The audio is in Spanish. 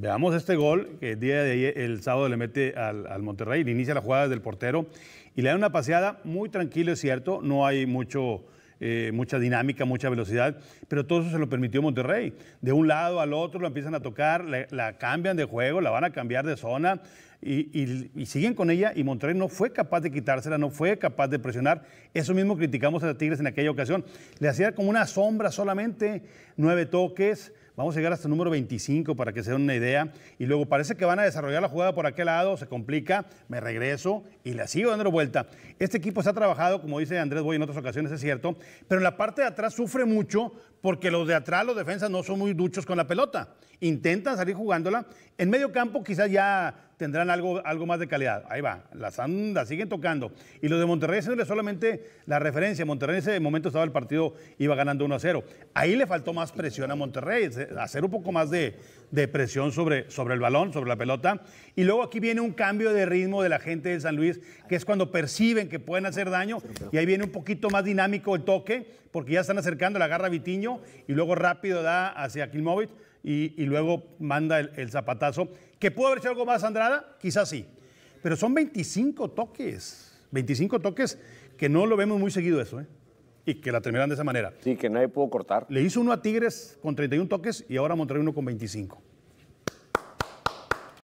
Veamos este gol que el día de ayer, el sábado le mete al, Monterrey, le inicia la jugada desde el portero y le da una paseada muy tranquila, es cierto, no hay mucho, eh, mucha dinámica, mucha velocidad, pero todo eso se lo permitió Monterrey. De un lado al otro lo empiezan a tocar, la cambian de juego, la van a cambiar de zona, y, siguen con ella y Monterrey no fue capaz de quitársela, no fue capaz de presionar. Eso mismo criticamos a Tigres en aquella ocasión. Le hacía como una sombra solamente, nueve toques. Vamos a llegar hasta el número 25 para que se den una idea. Y luego parece que van a desarrollar la jugada por aquel lado, se complica, me regreso y la sigo dando vuelta. Este equipo ha trabajado, como dice Andrés Boy en otras ocasiones, es cierto, pero en la parte de atrás sufre mucho porque los de atrás, los defensas, no son muy duchos con la pelota. Intentan salir jugándola. En medio campo quizás ya tendrán algo, algo más de calidad. Ahí va, las, andas, siguen tocando. Y los de Monterrey es solamente la referencia. Monterrey en ese momento estaba el partido, iba ganando 1 a 0. Ahí le faltó más presión a Monterrey, eh, hacer un poco más de, presión sobre, sobre el balón, sobre la pelota. Y luego aquí viene un cambio de ritmo de la gente de San Luis, que es cuando perciben que pueden hacer daño. Y ahí viene un poquito más dinámico el toque, porque ya están acercando, la agarra Vitiño y luego rápido da hacia Kilmovic y, luego manda el, zapatazo. ¿Que pudo haber hecho algo más Andrada? Quizás sí. Pero son 25 toques, 25 toques que no lo vemos muy seguido eso, ¿eh? Y que la terminan de esa manera. Sí, que nadie pudo cortar. Le hizo uno a Tigres con 31 toques y ahora Monterrey uno con 25.